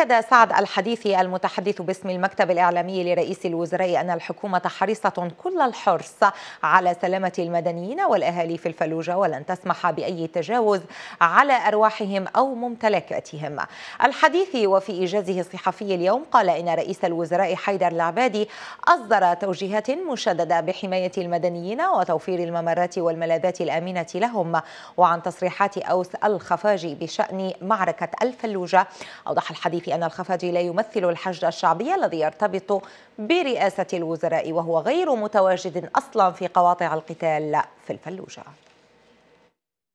أكد سعد الحديثي المتحدث باسم المكتب الإعلامي لرئيس الوزراء أن الحكومة حريصة كل الحرص على سلامة المدنيين والأهالي في الفلوجة ولن تسمح بأي تجاوز على أرواحهم أو ممتلكاتهم الحديثي وفي إيجازه الصحفي اليوم قال إن رئيس الوزراء حيدر العبادي أصدر توجيهات مشددة بحماية المدنيين وتوفير الممرات والملاذات الآمنة لهم وعن تصريحات أوس الخفاجي بشأن معركة الفلوجة أوضح الحديث أن الخفاجي لا يمثل الحشد الشعبي الذي يرتبط برئاسة الوزراء وهو غير متواجد أصلا في قواطع القتال في الفلوجة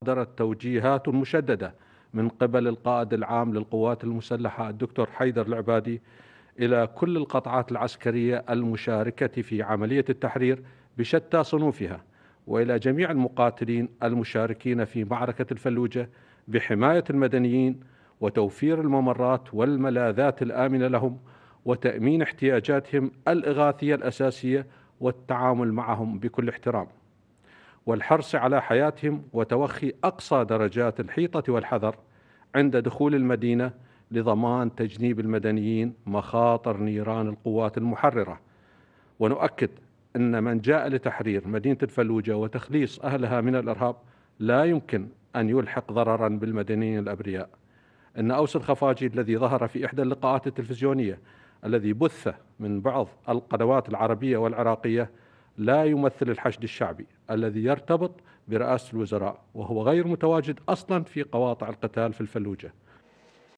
صدرت توجيهات مشددة من قبل القائد العام للقوات المسلحة الدكتور حيدر العبادي إلى كل القطعات العسكرية المشاركة في عملية التحرير بشتى صنوفها وإلى جميع المقاتلين المشاركين في معركة الفلوجة بحماية المدنيين وتوفير الممرات والملاذات الآمنة لهم وتأمين احتياجاتهم الإغاثية الأساسية والتعامل معهم بكل احترام والحرص على حياتهم وتوخي أقصى درجات الحيطة والحذر عند دخول المدينة لضمان تجنيب المدنيين مخاطر نيران القوات المحررة ونؤكد أن من جاء لتحرير مدينة الفلوجة وتخليص أهلها من الإرهاب لا يمكن أن يلحق ضررا بالمدنيين الأبرياء أن أوس الخفاجي الذي ظهر في إحدى اللقاءات التلفزيونية الذي بث من بعض القنوات العربية والعراقية لا يمثل الحشد الشعبي الذي يرتبط برئاسة الوزراء وهو غير متواجد أصلا في قواطع القتال في الفلوجة